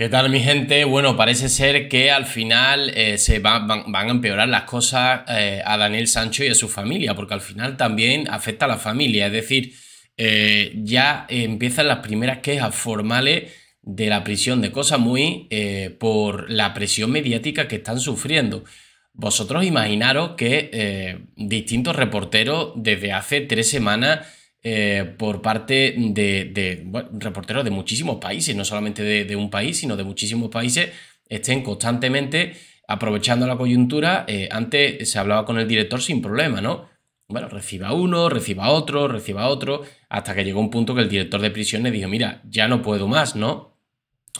¿Qué tal mi gente? Bueno, parece ser que al final eh, se van, a empeorar las cosas eh, a Daniel Sancho y a su familia, porque al final también afecta a la familia. Es decir, eh, ya empiezan las primeras quejas formales de la prisión de Cosa Muy por la presión mediática que están sufriendo. Vosotros imaginaros que distintos reporteros desde hace tres semanas eh, por parte de, reporteros de muchísimos países, no solamente de, un país, sino de muchísimos países, estén constantemente aprovechando la coyuntura. Eh, antes se hablaba con el director sin problema, ¿no? Bueno, reciba uno, reciba otro, reciba otro, hasta que llegó un punto que el director de prisiones dijo, mira, ya no puedo más, ¿no?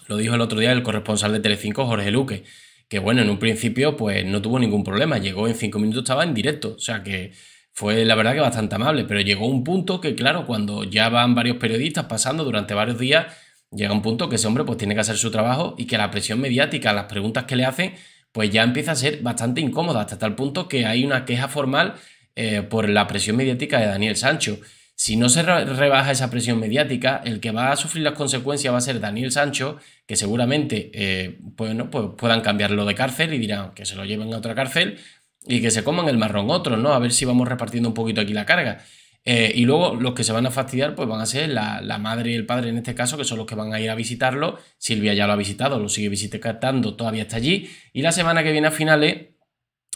Lo dijo el otro día el corresponsal de Telecinco, Jorge Luque, que bueno, en un principio pues no tuvo ningún problema, llegó en cinco minutos, estaba en directo, o sea que fue la verdad que bastante amable, pero llegó un punto que, claro, cuando ya van varios periodistas pasando durante varios días, llega un punto que ese hombre pues tiene que hacer su trabajo y que la presión mediática, las preguntas que le hacen, pues ya empieza a ser bastante incómoda, hasta tal punto que hay una queja formal eh, por la presión mediática de Daniel Sancho. Si no se rebaja esa presión mediática, el que va a sufrir las consecuencias va a ser Daniel Sancho, que seguramente eh, pues, pues, puedan cambiarlo de cárcel y dirán que se lo lleven a otra cárcel, y que se coman el marrón otro, ¿no? A ver si vamos repartiendo un poquito aquí la carga. Eh, y luego los que se van a fastidiar, pues van a ser la, madre y el padre en este caso, que son los que van a ir a visitarlo. Silvia ya lo ha visitado, lo sigue visitando, todavía está allí. Y la semana que viene a finales,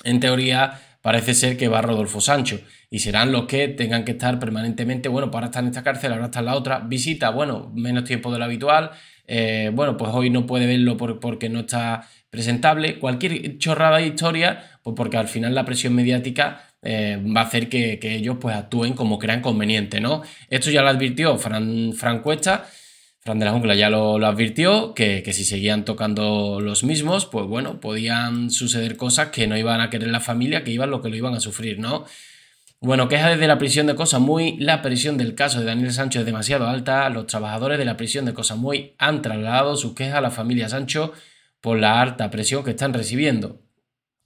en teoría, parece ser que va Rodolfo Sancho. Y serán los que tengan que estar permanentemente, bueno, para pues estar en esta cárcel, ahora está en la otra. Visita, bueno, menos tiempo de lo habitual. Eh, bueno, pues hoy no puede verlo porque no está presentable. Cualquier chorrada de historia pues porque al final la presión mediática eh, va a hacer que, ellos pues actúen como crean conveniente, ¿no? Esto ya lo advirtió Fran, Fran Cuesta, Fran de la Jungla ya lo, advirtió, que, si seguían tocando los mismos, pues bueno, podían suceder cosas que no iban a querer la familia, que iban lo que lo iban a sufrir, ¿no? Bueno, queja desde la prisión de Cosa Muy, la presión del caso de Daniel Sancho es demasiado alta, los trabajadores de la prisión de Cosa Muy han trasladado sus quejas a la familia Sancho por la alta presión que están recibiendo.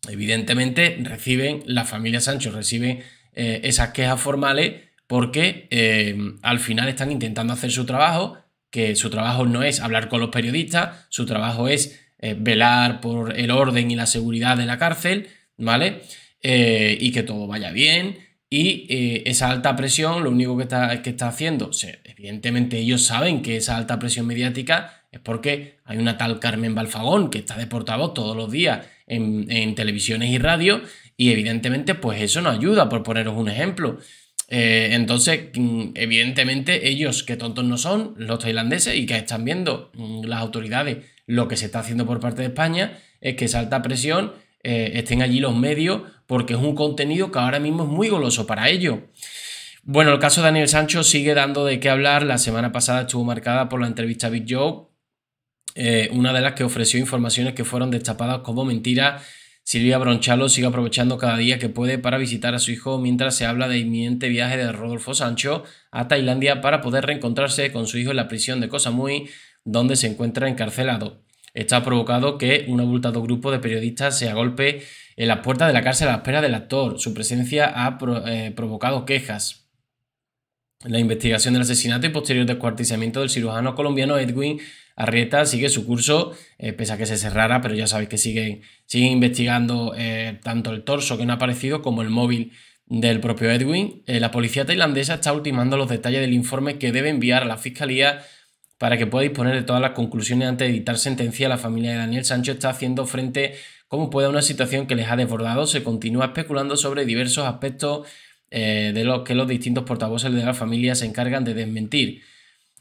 Evidentemente, reciben, la familia Sancho recibe eh, esas quejas formales porque eh, al final están intentando hacer su trabajo, que su trabajo no es hablar con los periodistas, su trabajo es eh, velar por el orden y la seguridad de la cárcel, ¿vale? y que todo vaya bien. Y esa alta presión, lo único que está, que está haciendo, evidentemente ellos saben que esa alta presión mediática es porque hay una tal Carmen Balfagón que está de portavoz todos los días en, televisiones y radio y evidentemente pues eso nos ayuda, por poneros un ejemplo. Eh, entonces, mm, evidentemente ellos, que tontos no son, los tailandeses, y que están viendo mm, las autoridades lo que se está haciendo por parte de España, es que salta presión, eh, estén allí los medios, porque es un contenido que ahora mismo es muy goloso para ellos. Bueno, el caso de Daniel Sancho sigue dando de qué hablar. La semana pasada estuvo marcada por la entrevista a Big Joe, eh, una de las que ofreció informaciones que fueron destapadas como mentiras. Silvia Bronchalo sigue aprovechando cada día que puede para visitar a su hijo mientras se habla de inminente viaje de Rodolfo Sancho a Tailandia para poder reencontrarse con su hijo en la prisión de Kosamui, donde se encuentra encarcelado. Esto ha provocado que un abultado grupo de periodistas se agolpe en las puertas de la cárcel a la espera del actor. Su presencia ha eh, provocado quejas. La investigación del asesinato y posterior descuartizamiento del cirujano colombiano Edwin Arrieta sigue su curso, eh, pese a que se cerrara, pero ya sabéis que siguen, investigando eh, tanto el torso que no ha aparecido como el móvil del propio Edwin. Eh, la policía tailandesa está ultimando los detalles del informe que debe enviar a la fiscalía para que pueda disponer de todas las conclusiones antes de editar sentencia. La familia de Daniel Sancho está haciendo frente como pueda a una situación que les ha desbordado. Se continúa especulando sobre diversos aspectos de los que los distintos portavoces de la familia se encargan de desmentir.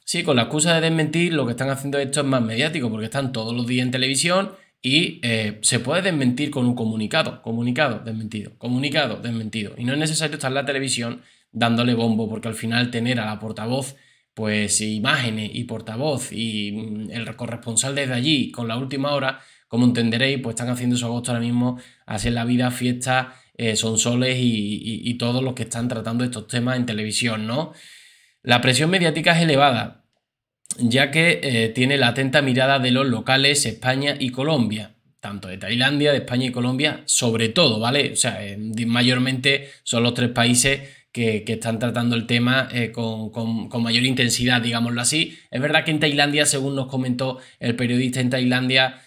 Sí, con la excusa de desmentir, lo que están haciendo esto es más mediático, porque están todos los días en televisión y eh, se puede desmentir con un comunicado, comunicado, desmentido, comunicado, desmentido. Y no es necesario estar en la televisión dándole bombo, porque al final tener a la portavoz, pues imágenes y portavoz y mm, el corresponsal desde allí con la última hora, como entenderéis, pues están haciendo su agosto ahora mismo, hacer la vida, fiesta, eh, son soles y, y todos los que están tratando estos temas en televisión, ¿no? La presión mediática es elevada, ya que eh, tiene la atenta mirada de los locales España y Colombia, tanto de Tailandia, de España y Colombia, sobre todo, ¿vale? O sea, eh, mayormente son los tres países que, están tratando el tema eh, con, mayor intensidad, digámoslo así. Es verdad que en Tailandia, según nos comentó el periodista en Tailandia,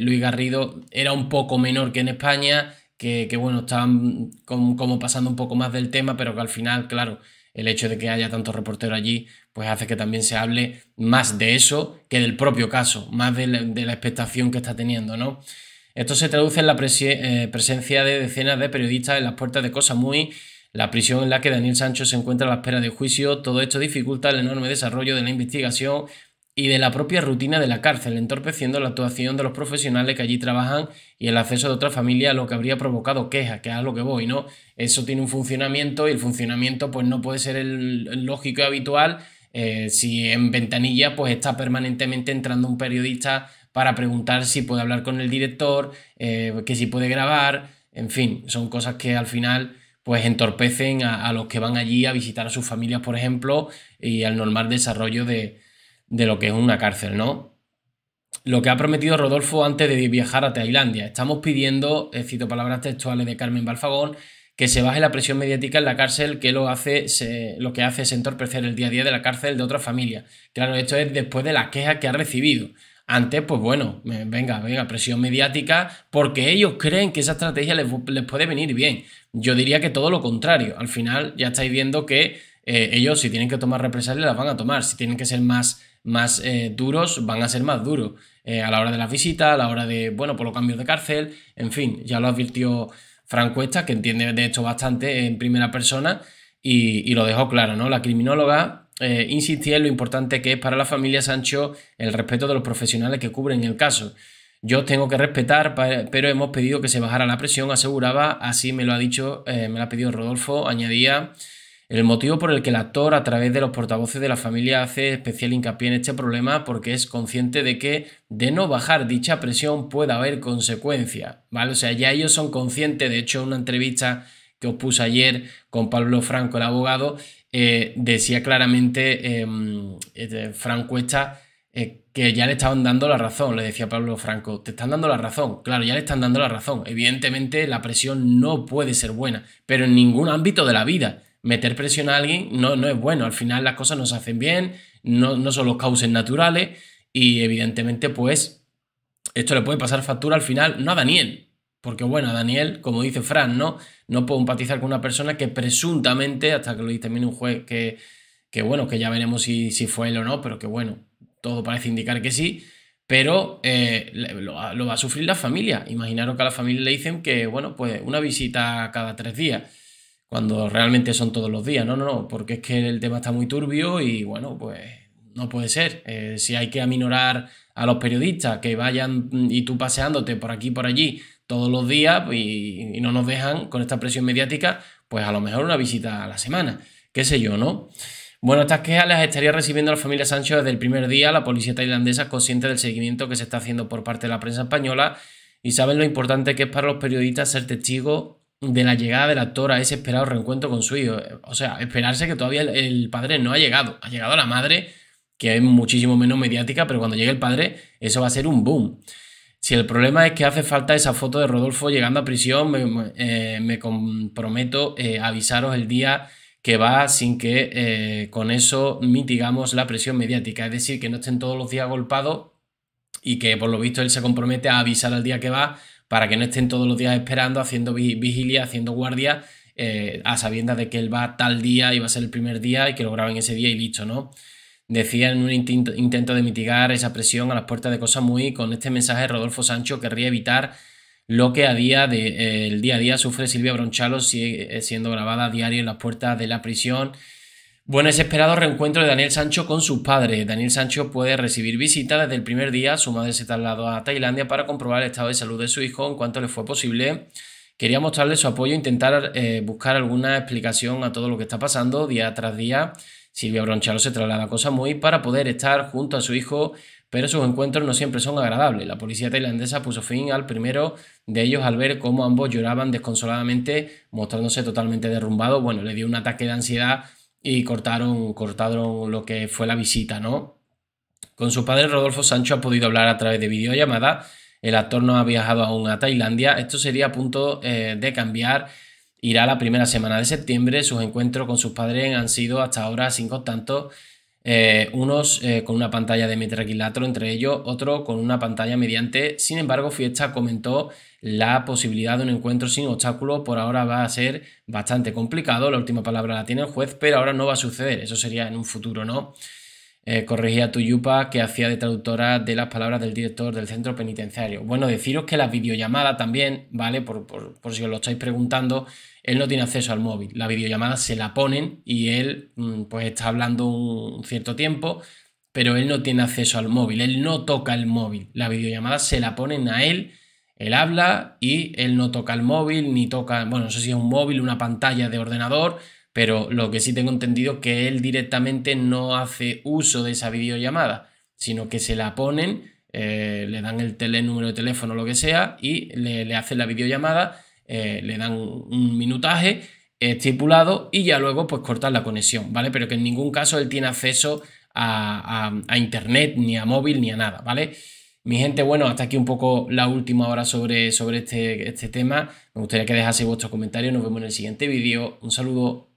Luis Garrido, era un poco menor que en España, que, que bueno, están como pasando un poco más del tema, pero que al final, claro, el hecho de que haya tantos reporteros allí, pues hace que también se hable más de eso que del propio caso, más de la, expectación que está teniendo, ¿no? Esto se traduce en la eh, presencia de decenas de periodistas en las puertas de Cosa Muy, la prisión en la que Daniel Sancho se encuentra a la espera de juicio. Todo esto dificulta el enorme desarrollo de la investigación y de la propia rutina de la cárcel, entorpeciendo la actuación de los profesionales que allí trabajan y el acceso de otra familia a lo que habría provocado quejas, que es a lo que voy, ¿no? Eso tiene un funcionamiento y el funcionamiento pues no puede ser el lógico y habitual eh, si en ventanilla pues está permanentemente entrando un periodista para preguntar si puede hablar con el director, eh, que si puede grabar, en fin, son cosas que al final pues entorpecen a los que van allí a visitar a sus familias, por ejemplo, y al normal desarrollo de, de lo que es una cárcel, ¿no? Lo que ha prometido Rodolfo antes de viajar a Tailandia. Estamos pidiendo, eh, cito palabras textuales de Carmen Balfagón, que se baje la presión mediática en la cárcel, que lo, hace, lo que hace es entorpecer el día a día de la cárcel de otra familia. Claro, esto es después de las quejas que ha recibido. Antes, pues bueno, eh, venga, venga, presión mediática, porque ellos creen que esa estrategia les, puede venir bien. Yo diría que todo lo contrario. Al final ya estáis viendo que eh, ellos si tienen que tomar represalias las van a tomar, si tienen que ser más más eh, duros van a ser más duros eh, a la hora de las visitas, a la hora de, bueno, por los cambios de cárcel, en fin, ya lo advirtió Fran Cuesta, que entiende de esto bastante en primera persona y, lo dejó claro, ¿no? La criminóloga eh, insistía en lo importante que es para la familia Sancho el respeto de los profesionales que cubren el caso. Yo tengo que respetar, pero hemos pedido que se bajara la presión, aseguraba, así me lo ha dicho, me lo ha pedido Rodolfo, añadía el motivo por el que el actor, a través de los portavoces de la familia, hace especial hincapié en este problema porque es consciente de que de no bajar dicha presión puede haber consecuencias, ¿vale? O sea, ya ellos son conscientes, de hecho, en una entrevista que os puse ayer con Pablo Franco, el abogado, eh, decía claramente em, eh, Franco está eh, que ya le estaban dando la razón, le decía Pablo Franco, te están dando la razón, claro, ya le están dando la razón. Evidentemente la presión no puede ser buena, pero en ningún ámbito de la vida meter presión a alguien no, no es bueno. Al final las cosas no se hacen bien, no, no son los causes naturales y evidentemente pues esto le puede pasar factura al final, no a Daniel, porque bueno, a Daniel, como dice Fran, ¿no? No puedo empatizar con una persona que presuntamente, hasta que lo dice un juez, que, bueno, que ya veremos si, si fue él o no, pero que bueno, todo parece indicar que sí, pero eh, lo, lo, va a sufrir la familia. Imaginaros que a la familia le dicen que, bueno, pues una visita cada tres días cuando realmente son todos los días. No, no, no, porque es que el tema está muy turbio y bueno, pues no puede ser. Eh, si hay que aminorar a los periodistas que vayan y tú paseándote por aquí y por allí todos los días y, no nos dejan con esta presión mediática, pues a lo mejor una visita a la semana, qué sé yo, ¿no? Bueno, estas quejas las estaría recibiendo la familia Sancho desde el primer día. La policía tailandesa es consciente del seguimiento que se está haciendo por parte de la prensa española y saben lo importante que es para los periodistas ser testigos de la llegada del actor a ese esperado reencuentro con su hijo. O sea, esperarse que todavía el, padre no ha llegado. Ha llegado la madre, que es muchísimo menos mediática, pero cuando llegue el padre, eso va a ser un boom. Si el problema es que hace falta esa foto de Rodolfo llegando a prisión, me, eh, comprometo eh, a avisaros el día que va sin que eh, con eso mitigamos la presión mediática. Es decir, que no estén todos los días golpados y que por lo visto él se compromete a avisar al día que va para que no estén todos los días esperando, haciendo vigilia, haciendo guardia, eh, a sabiendas de que él va tal día y va a ser el primer día y que lo graben ese día y listo, ¿no? Decía en un intento, de mitigar esa presión a las puertas de Cosa muy, con este mensaje Rodolfo Sancho querría evitar lo que a día de, eh, el día a día sufre Silvia Bronchalo eh, siendo grabada a diario en las puertas de la prisión bueno, ese esperado reencuentro de Daniel Sancho con sus padres. Daniel Sancho puede recibir visitas desde el primer día. Su madre se trasladó a Tailandia para comprobar el estado de salud de su hijo en cuanto le fue posible. Quería mostrarle su apoyo e intentar eh, buscar alguna explicación a todo lo que está pasando día tras día. Silvia Bronchalo se traslada a Cosa Muy para poder estar junto a su hijo, pero sus encuentros no siempre son agradables. La policía tailandesa puso fin al primero de ellos al ver cómo ambos lloraban desconsoladamente, mostrándose totalmente derrumbados. Bueno, le dio un ataque de ansiedad y cortaron, lo que fue la visita, ¿no? Con su padre Rodolfo Sancho ha podido hablar a través de videollamada. El actor no ha viajado aún a Tailandia. Esto sería a punto eh, de cambiar. Irá la primera semana de septiembre. Sus encuentros con sus padres han sido hasta ahora cinco tantos. Eh, unos eh, con una pantalla de metraquilatro entre ellos, otro con una pantalla mediante. Sin embargo, Fiesta comentó la posibilidad de un encuentro sin obstáculos por ahora va a ser bastante complicado. La última palabra la tiene el juez, pero ahora no va a suceder. Eso sería en un futuro, ¿no? Corregía eh, corregía Tuyupa, que hacía de traductora de las palabras del director del centro penitenciario. Bueno, deciros que la videollamada también, ¿vale? Por, por, por, si os lo estáis preguntando, él no tiene acceso al móvil. La videollamada se la ponen y él, mm, pues, está hablando un cierto tiempo, pero él no tiene acceso al móvil. Él no toca el móvil. La videollamada se la ponen a él él habla y él no toca el móvil, ni toca, bueno, no sé si es un móvil, una pantalla de ordenador, pero lo que sí tengo entendido es que él directamente no hace uso de esa videollamada, sino que se la ponen, eh, le dan el, número de teléfono, lo que sea, y le, le hacen la videollamada, eh, le dan un minutaje estipulado y ya luego pues cortan la conexión, ¿vale? Pero que en ningún caso él tiene acceso a internet, ni a móvil, ni a nada, ¿vale? Mi gente, bueno, hasta aquí un poco la última hora sobre, sobre este, este tema. Me gustaría que dejaseis vuestros comentarios. Nos vemos en el siguiente vídeo. Un saludo.